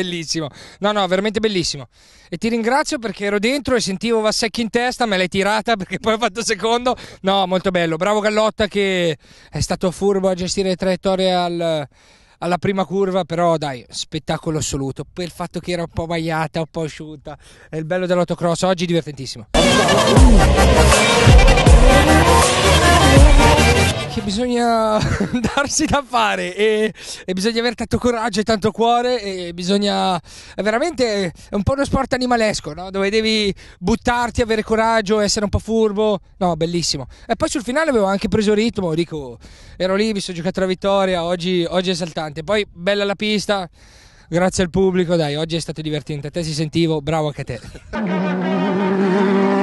bellissimo. No, no, veramente bellissimo. E ti ringrazio perché ero dentro e sentivo Vassecchi in testa, me l'hai tirata perché poi ho fatto secondo. No, molto bello. Bravo Gallotta che è stato furbo a gestire le traiettorie al alla prima curva, però dai, spettacolo assoluto. Per il fatto che era un po' bagliata, un po' asciutta. È il bello dell'autocross, oggi divertentissimo. che bisogna darsi da fare e, e, bisogna avere tanto coraggio e tanto cuore e bisogna è veramente è un po' uno sport animalesco no? dove devi buttarti, avere coraggio, essere un po' furbo, no bellissimo e poi sul finale avevo anche preso ritmo, dico ero lì, mi sono giocato la vittoria, oggi, oggi è esaltante, poi bella la pista, grazie al pubblico, dai oggi è stato divertente, a te si sentivo, bravo anche a te.